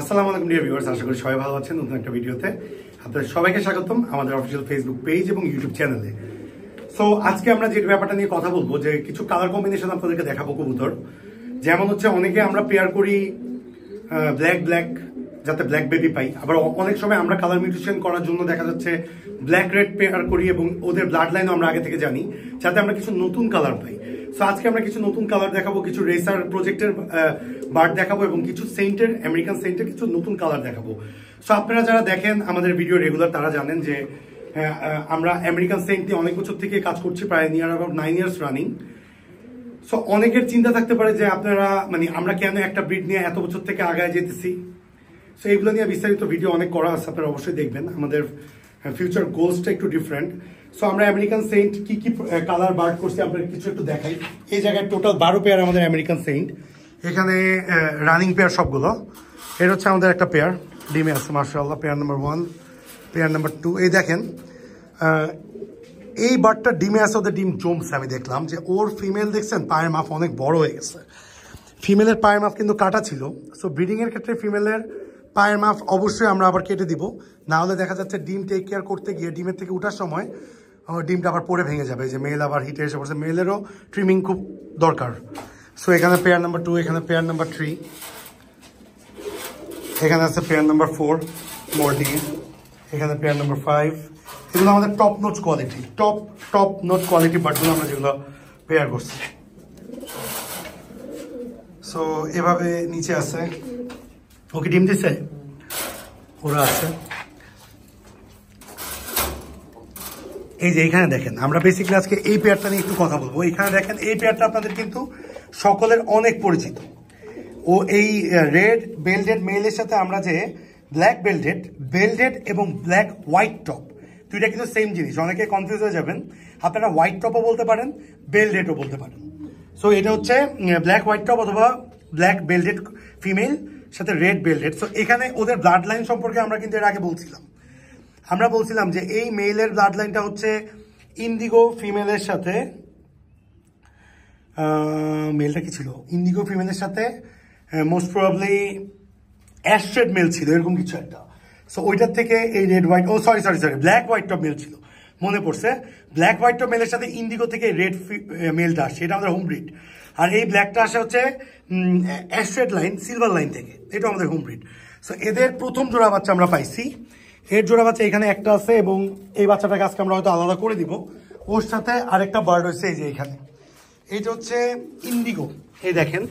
আসসালামু আলাইকুম dear viewers আশা করি সবাই ভালো আছেন নতুন একটা ভিডিওতে আপনাদের সবাইকে স্বাগতম আমাদের অফিসিয়াল ফেসবুক পেজ এবং ইউটিউব চ্যানেলে সো আজকে আমরা যে ব্যাপারটা নিয়ে কথা বলবো যে কিছু কালার কম্বিনেশন আপনাদেরকে দেখাবো কবুতর যেমন হচ্ছে অনেকে আমরা পেয়ার করি ব্ল্যাক ব্ল্যাক যাতে ব্ল্যাক বেবি পাই আবার অনেক সময় আমরা কালার মিউটেশন করার জন্য দেখা যাচ্ছে ব্ল্যাক রেড পেয়ার করি এবং ওদের ব্লাড লাইনও আমরা আগে থেকে জানি যাতে আমরা কিছু নতুন কালার পাই সো আজকে আমরা কিছু নতুন কালার দেখাবো কিছু রেসার প্রজেক্টের বার্ড দেখাবো এবং কিছু সেন্টের আমেরিকান সেন্টের কিছু নতুন কালার দেখাবো সো আপনারা যারা দেখেন আমাদের ভিডিও রেগুলার তারা জানেন যে আমরা আমেরিকান সেন্ট দিয়ে অনেক বছর থেকে কাজ করছি প্রায় near about nine years running so অনেকের চিন্তা থাকতে পারে যে আপনারা মানে আমরা কেন একটা ব্রিড নিয়ে এত বছর থেকে আগায় যেতেছি সো এইগুলো নিয়ে বিস্তারিত ভিডিও অনেক করা আছে আপনারা অবশ্যই দেখবেন আমাদের ফিউচার গোলসটা একটু ডিফারেন্ট সো আমরা আমেরিকান সেন্ট কি কি কালার বার করছি আপনার কিছু একটু দেখাই এই জায়গায় টোটাল বারো পেয়ার আমাদের আমেরিকান সেন্ট এখানে রানিং পেয়ার সবগুলো এটা হচ্ছে আমাদের একটা পেয়ার ডিমে আছে মার্শাল্লাহ pair number one pair number two এই দেখেন এই বারটা ডিমে আছে ওদের ডিম জমছে আমি দেখলাম যে ওর ফিমেল দেখছেন পায়ের মাপ অনেক বড় হয়ে গেছে ফিমেলের পায়ের মাপ কিন্তু কাটা ছিল সো ব্রিডিংয়ের ক্ষেত্রে ফিমেলের পায়ের মাপ অবশ্যই আমরা আবার কেটে দিব না হলে দেখা যাচ্ছে ডিম টেক কেয়ার করতে গিয়ে ডিমের থেকে উঠার সময় ডিমটা আবার পরে ভেঙে যাবে যে মেল আবার হিটে এসে পড়ছে মেলেরও ট্রিমিং খুব দরকার সো এখানে পেয়ার নাম্বার টু এখানে পেয়ার নাম্বার থ্রি এখানে আছে পেয়ার নাম্বার ফোর মোরডি এখানে পেয়ার নাম্বার ফাইভ এগুলো আমাদের top note quality top top note quality বাটগুলো আমরা যেগুলো পেয়ার করছি সো এভাবে নিচে আছে ওকে ডিম দিছে ওরা আছে এই যে এইখানে দেখেন আমরা বেসিক্যালি আজকে এই পেয়ারটা নিয়ে একটু কথা বলবো এখানে দেখেন এই পেয়ারটা আপনাদের কিন্তু সকলের অনেক পরিচিত ও এই রেড বেল্টেড মেলের সাথে আমরা যে ব্ল্যাক বেল্টেড বেল্টেড এবং ব্ল্যাক হোয়াইট টপ দুইটা কিন্তু সেম জিনিস অনেকে কনফিউজ হয়ে যাবেন আপনারা হোয়াইট টপও বলতে পারেন বেল্টেডও বলতে পারেন সো এটা হচ্ছে ব্ল্যাক হোয়াইট টপ অথবা ব্ল্যাক বেল্টেড ফিমেল সাথে রেড বেল্টেড সো এখানে ওদের ব্লাড লাইন সম্পর্কে আমরা কিন্তু এর আগে বলছিলাম আমরা বলছিলাম যে এই মেলের ব্লাড লাইনটা হচ্ছে ইন্ডিগো ফিমেলের সাথে মেলটা কি ছিল ইন্ডিগো ফিমেলের সাথে মোস্ট প্রবলি অ্যাস্ট্রেড মেল ছিল এরকম কিছু একটা সো ওইটার থেকে এই রেড হোয়াইট ও sorry sorry sorry black white top male ছিল মনে পড়ছে ব্ল্যাক হোয়াইটটা মেলের সাথে ইন্ডিগো থেকে রেড মেলটা আসছে এটা আমাদের হোমব্রিড আর এই ব্ল্যাকটা আসে হচ্ছে অ্যাসেড লাইন সিলভার লাইন থেকে এটা আমাদের হোম সো এদের প্রথম জোড়া বাচ্চা আমরা পাইছি এর জোড়া বাচ্চা এখানে একটা আছে এবং এই বাচ্চাটাকে আজকে আমরা হয়তো আলাদা করে দিব ওর সাথে আরেকটা বার্ড হয়েছে এই যে এখানে এইটা হচ্ছে ইন্ডিগো এই দেখেন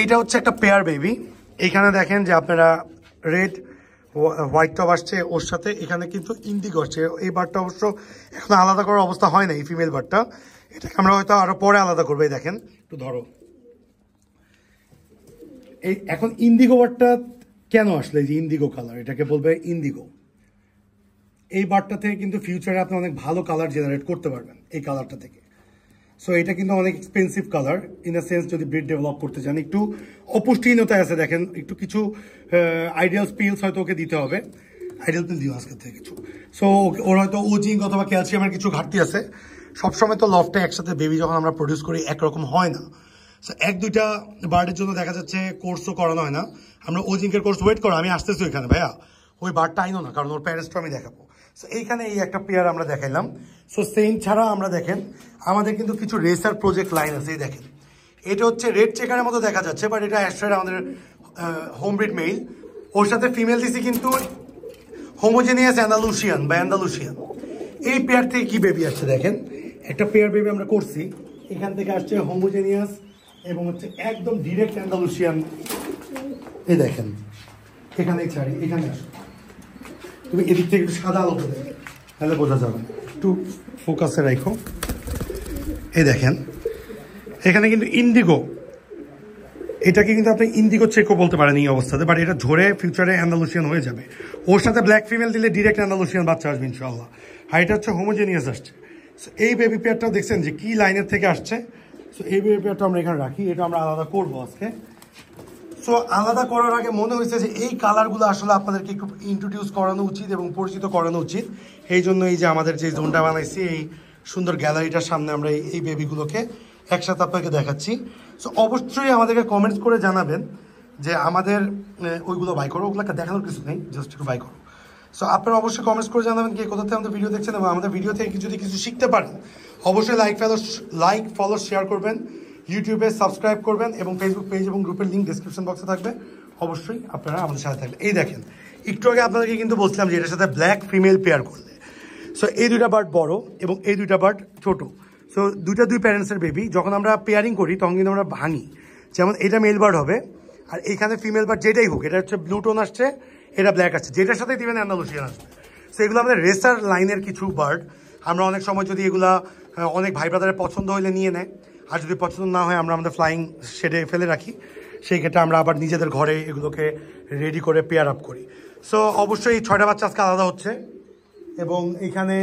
এইটা হচ্ছে একটা পেয়ার বেবি এখানে দেখেন যে আপনারা রেড হোয়াইট টপ আসছে ওর সাথে এখানে কিন্তু ইন্ডিগো আসছে এই বারটা অবশ্য এখন আলাদা করার অবস্থা হয় না এই ফিমেল বারটা এটাকে আমরা হয়তো আরও পরে আলাদা করবো দেখেন একটু ধরো এই এখন ইন্ডিগো বারটা কেন আসলে যে ইন্ডিগো কালার এটাকে বলবে ইন্ডিগো এই বারটা থেকে কিন্তু ফিউচারে আপনি অনেক ভালো কালার জেনারেট করতে পারবেন এই কালারটা থেকে সো এটা কিন্তু অনেক expensive colour in the sense যদি ব্রিড ডেভেলপ করতে চান একটু অপুষ্টিহীনতায় আছে দেখেন একটু কিছু আইডিয়াল পিলস হয়তো ওকে দিতে হবে আইডিয়াল পিল দিও আজকে থেকে কিছু সো ওর হয়তো ওজিং অথবা ক্যালসিয়ামের কিছু ঘাটতি আছে সবসময় তো লফটে একসাথে বেবি যখন আমরা প্রডিউস করি একরকম হয় না সো এক দুইটা বার্ডের জন্য দেখা যাচ্ছে কোর্সও করানো হয় না আমরা ওজিংকের কোর্স ওয়েট করো আমি আসতেছি ওইখানে ভাইয়া ওই বার্ডটা আইনো না কারণ ওর প্যারেন্টসটা আমি দেখাবো সো এইখানে এই একটা পেয়ার আমরা দেখাইলাম সো সেইন ছাড়া আমরা দেখেন আমাদের কিন্তু কিছু রেসার প্রজেক্ট লাইন আছে এই দেখেন এটা হচ্ছে রেড চেকারের মতো দেখা যাচ্ছে বাট এটা অ্যাস্ট্রয়েড আমাদের হোম ব্রিড মেইল ওর সাথে ফিমেল দিছি কিন্তু হোমোজেনিয়াস অ্যান্ডালুশিয়ান বা অ্যান্ডালুশিয়ান এই পেয়ার থেকে কি বেবি আসছে দেখেন একটা পেয়ার বেবি আমরা করছি এখান থেকে আসছে হোমোজেনিয়াস এবং হচ্ছে একদম ডিরেক্ট অ্যান্ডালুশিয়ান এই দেখেন এখানে ছাড়ি এখানে আসুন তুমি এদিক থেকে একটু সাদা আলো দেবে তাহলে বোঝা যাবে একটু ফোকাসে রাখো এই দেখেন এখানে কিন্তু ইন্ডিগো এটাকে কিন্তু আপনি ইন্ডিগো চেকও বলতে পারেন এই অবস্থাতে বাট এটা ধরে ফিউচারে অ্যান্ডালুসিয়ান হয়ে যাবে ওর সাথে ব্ল্যাক ফিমেল দিলে ডিরেক্ট অ্যান্ডালুসিয়ান বাচ্চা আসবে ইনশাল্লাহ আর এটা হচ্ছে হোমোজেনিয়াস আসছে এই বেবি পেয়ারটা দেখছেন যে কি লাইনের থেকে আসছে সো এই বেবি পেয়ারটা আমরা এখানে রাখি এটা আমরা আলাদা করবো আজকে সো আলাদা করার আগে মনে হয়েছে যে এই কালারগুলো আসলে আপনাদেরকে একটু ইন্ট্রোডিউস করানো উচিত এবং পরিচিত করানো উচিত এই জন্য এই যে আমাদের যে জোনটা বানাইছি এই সুন্দর গ্যালারিটার সামনে আমরা এই বেবিগুলোকে একসাথে আপনাকে দেখাচ্ছি সো অবশ্যই আমাদেরকে কমেন্টস করে জানাবেন যে আমাদের ওইগুলো বাই করো ওগুলোকে দেখানোর কিছু নেই জাস্ট একটু বাই করো সো আপনারা অবশ্যই কমেন্টস করে জানাবেন কে কোথাতে আমাদের ভিডিও দেখছেন এবং আমাদের ভিডিও থেকে যদি কিছু শিখতে পারেন অবশ্যই like follow like follow share করবেন ইউটিউবে সাবস্ক্রাইব করবেন এবং ফেসবুক পেজ এবং গ্রুপের লিঙ্ক ডিসক্রিপশন বক্সে থাকবে অবশ্যই আপনারা আমাদের সাথে থাকবেন এই দেখেন একটু আগে আপনাদেরকে কিন্তু বলছিলাম যে এটার সাথে ব্ল্যাক ফিমেল পেয়ার করলে সো এই দুইটা বার্ড বড় এবং এই দুইটা বার্ড ছোট সো দুইটা দুই প্যারেন্টসের বেবি যখন আমরা পেয়ারিং করি তখন কিন্তু আমরা ভাঙি যেমন এটা মেল বার্ড হবে আর এখানে ফিমেল বার্ড যেটাই হোক এটা হচ্ছে ব্লু টোন আসছে এটা ব্ল্যাক আসছে যেটার সাথে দিবেন অ্যান্ডালোসিয়ান আসবে সো এগুলো আমাদের রেসার লাইনের কিছু বার্ড আমরা অনেক সময় যদি এগুলা অনেক ভাই ব্রাদারের পছন্দ হলে নিয়ে নেয় আর যদি পছন্দ না হয় আমরা আমাদের ফ্লাইং শেডে ফেলে রাখি সেই ক্ষেত্রে আমরা আবার নিজেদের ঘরে এগুলোকে রেডি করে পেয়ার আপ করি সো অবশ্যই ছয়টা বাচ্চা আজকে আলাদা হচ্ছে এবং এখানে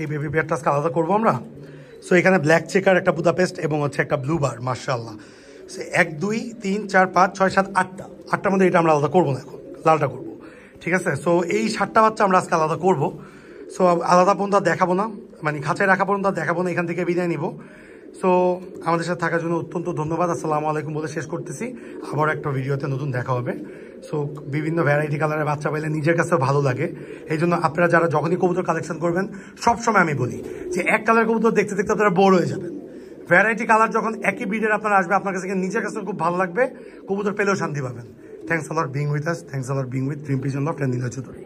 এই বেবি পেয়ারটা আজকে আলাদা করবো আমরা সো এখানে ব্ল্যাক চেকার একটা বুদাপেস্ট এবং হচ্ছে একটা ব্লু বার মার্শাল্লাহ সে এক দুই তিন চার পাঁচ ছয় সাত আটটা আটটার মধ্যে এটা আমরা আলাদা করবো না এখন লালটা করবো ঠিক আছে সো এই সাতটা বাচ্চা আমরা আজকে আলাদা করবো সো আলাদা পর্যন্ত দেখাবো না মানে খাঁচায় রাখা পর্যন্ত দেখাবো না এখান থেকে বিদায় নিব সো আমাদের সাথে থাকার জন্য অত্যন্ত ধন্যবাদ আসসালামু আলাইকুম বলে শেষ করতেছি আবার একটা ভিডিওতে নতুন দেখা হবে সো বিভিন্ন ভ্যারাইটি কালারের বাচ্চা পাইলে নিজের কাছেও ভালো লাগে এই জন্য আপনারা যারা যখনই কবুতর কালেকশন করবেন সবসময় আমি বলি যে এক কালার কবুতর দেখতে দেখতে আপনারা বোর হয়ে যাবেন ভ্যারাইটি কালার যখন একই ব্রিডের আপনারা আসবে আপনার কাছে নিজের কাছে খুব ভালো লাগবে কবুতর পেলেও শান্তি পাবেন thanks অলর being with us thanks অলর being with dream pigeon loft and